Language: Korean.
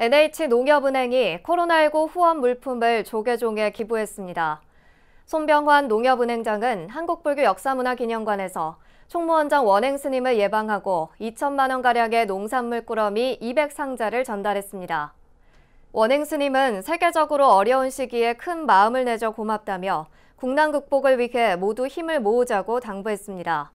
NH농협은행이 코로나19 후원 물품을 조계종에 기부했습니다. 손병환 농협은행장은 한국불교 역사문화기념관에서 총무원장 원행 스님을 예방하고 2천만 원가량의 농산물 꾸러미 200상자를 전달했습니다. 원행 스님은 세계적으로 어려운 시기에 큰 마음을 내줘 고맙다며 국난 극복을 위해 모두 힘을 모으자고 당부했습니다.